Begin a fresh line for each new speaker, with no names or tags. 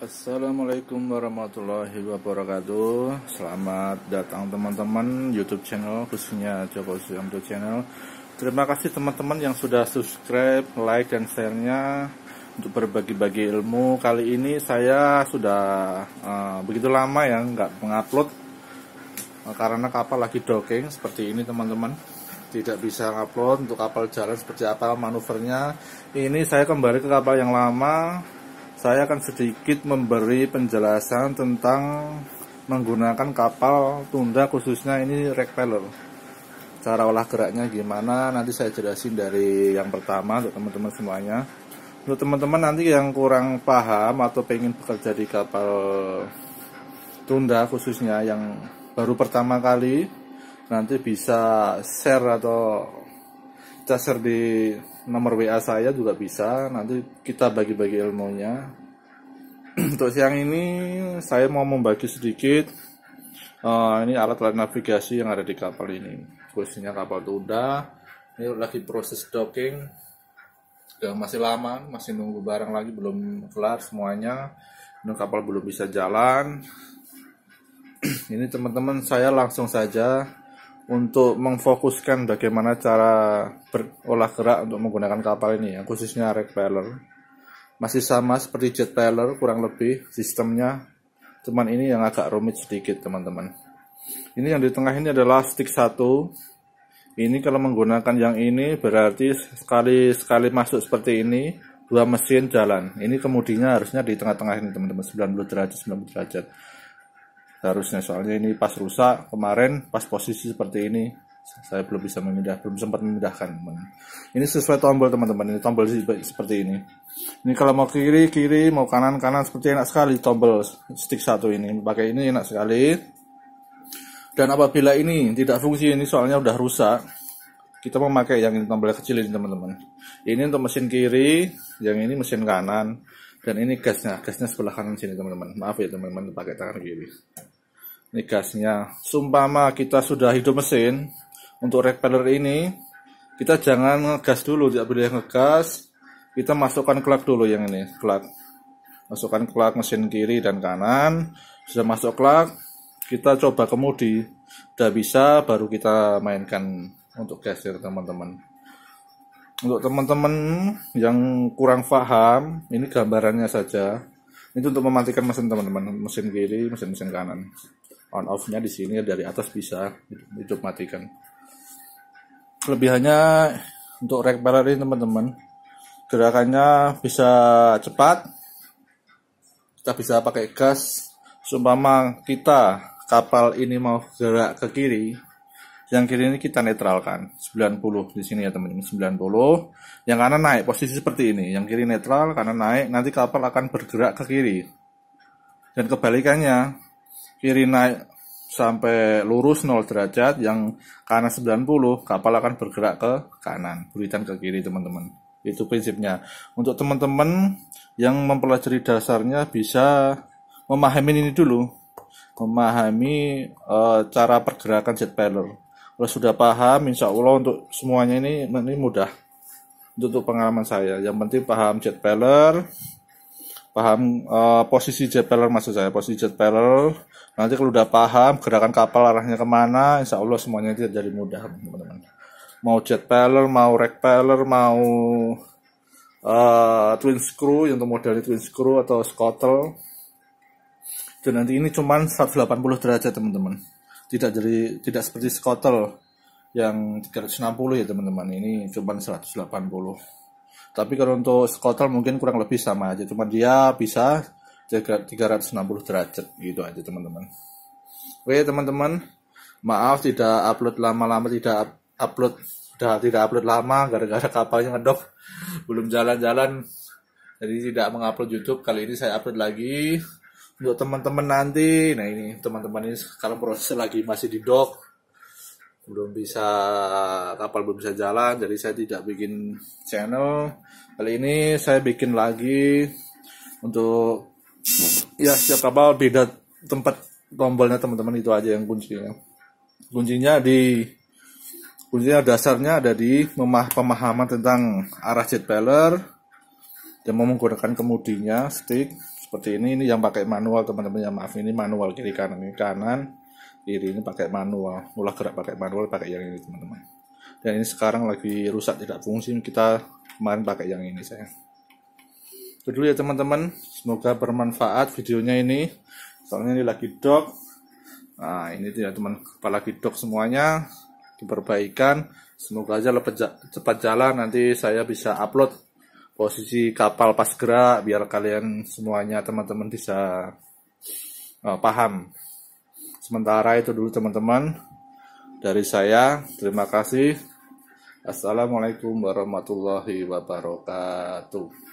Assalamualaikum warahmatullahi wabarakatuh Selamat datang teman-teman Youtube channel khususnya Joko YouTube channel Terima kasih teman-teman yang sudah subscribe, like, dan share-nya Untuk berbagi-bagi ilmu Kali ini saya sudah uh, begitu lama ya nggak mengupload uh, Karena kapal lagi docking seperti ini teman-teman tidak bisa upload untuk kapal jalan seperti apa manuvernya ini saya kembali ke kapal yang lama saya akan sedikit memberi penjelasan tentang menggunakan kapal tunda khususnya ini repeller cara olah geraknya gimana nanti saya jelasin dari yang pertama untuk teman-teman semuanya untuk teman-teman nanti yang kurang paham atau pengen bekerja di kapal tunda khususnya yang baru pertama kali nanti bisa share atau bisa share di nomor WA saya juga bisa nanti kita bagi-bagi ilmunya untuk siang ini saya mau membagi sedikit uh, ini alat-alat navigasi yang ada di kapal ini khususnya kapal tunda ini lagi proses docking ya, masih lama masih nunggu barang lagi belum kelar semuanya ini kapal belum bisa jalan ini teman-teman saya langsung saja untuk memfokuskan bagaimana cara berolah gerak untuk menggunakan kapal ini ya, khususnya repeller. Masih sama seperti jet propeller kurang lebih sistemnya, cuman ini yang agak rumit sedikit teman-teman. Ini yang di tengah ini adalah stick 1. Ini kalau menggunakan yang ini berarti sekali sekali masuk seperti ini dua mesin jalan. Ini kemudinya harusnya di tengah-tengah ini teman-teman 90 derajat 90 derajat harusnya soalnya ini pas rusak kemarin pas posisi seperti ini saya belum bisa memindah belum sempat memindahkan teman ini sesuai tombol teman-teman ini tombol seperti ini ini kalau mau kiri kiri mau kanan kanan seperti enak sekali tombol stick satu ini pakai ini enak sekali dan apabila ini tidak fungsi ini soalnya udah rusak kita memakai yang ini tombol kecil ini teman-teman ini untuk mesin kiri yang ini mesin kanan dan ini gasnya, gasnya sebelah kanan sini teman-teman. Maaf ya teman-teman pakai tangan kiri. Ini gasnya. Sumpama kita sudah hidup mesin untuk repeller ini, kita jangan ngegas dulu, tidak boleh ngegas. Kita masukkan klak dulu yang ini, klak. Masukkan klak mesin kiri dan kanan. Sudah masuk klak, kita coba kemudi. Udah bisa baru kita mainkan untuk gasir ya, teman-teman untuk teman-teman yang kurang paham, ini gambarannya saja. Ini untuk mematikan mesin teman-teman, mesin kiri, mesin-mesin kanan. On off-nya di sini dari atas bisa hidup matikan. Kelebihannya untuk rack ini teman-teman, gerakannya bisa cepat. Kita bisa pakai gas. Sumpama kita kapal ini mau gerak ke kiri, yang kiri ini kita netralkan 90 di sini ya teman-teman 90. Yang kanan naik posisi seperti ini. Yang kiri netral, kanan naik. Nanti kapal akan bergerak ke kiri. Dan kebalikannya kiri naik sampai lurus 0 derajat, yang kanan 90, kapal akan bergerak ke kanan, buritan ke kiri teman-teman. Itu prinsipnya. Untuk teman-teman yang mempelajari dasarnya bisa memahami ini dulu, memahami e, cara pergerakan jet propeller kalau sudah paham insya Allah untuk semuanya ini ini mudah untuk pengalaman saya yang penting paham jet peller paham uh, posisi jet peller maksud saya posisi jet peller nanti kalau sudah paham gerakan kapal arahnya kemana insya Allah semuanya itu jadi mudah teman-teman mau jet peller mau rack peller mau uh, twin screw yang untuk model twin screw atau scuttle dan nanti ini cuman 180 derajat teman-teman tidak jadi tidak seperti skotel yang 360 ya teman-teman ini cuma 180 tapi kalau untuk skotel mungkin kurang lebih sama aja cuma dia bisa 360 derajat gitu aja teman-teman oke teman-teman maaf tidak upload lama-lama tidak upload sudah tidak upload lama gara-gara kapalnya ngedok belum jalan-jalan jadi tidak mengupload YouTube kali ini saya upload lagi untuk teman-teman nanti nah ini teman-teman ini sekarang proses lagi masih di dock belum bisa kapal belum bisa jalan jadi saya tidak bikin channel kali ini saya bikin lagi untuk ya setiap kapal beda tempat tombolnya teman-teman itu aja yang kuncinya kuncinya di kuncinya dasarnya ada di memah pemahaman tentang arah jet propeller dan menggunakan kemudinya stick seperti ini ini yang pakai manual teman-teman ya maaf ini manual kiri kanan ini kanan kiri ini pakai manual ulah gerak pakai manual pakai yang ini teman-teman dan ini sekarang lagi rusak tidak fungsi kita kemarin pakai yang ini saya itu dulu ya teman-teman semoga bermanfaat videonya ini soalnya ini lagi dok nah ini tidak teman kepala dok semuanya diperbaikan semoga aja cepat jalan nanti saya bisa upload posisi kapal pas gerak biar kalian semuanya teman-teman bisa uh, paham. Sementara itu dulu teman-teman dari saya terima kasih. Assalamualaikum warahmatullahi wabarakatuh.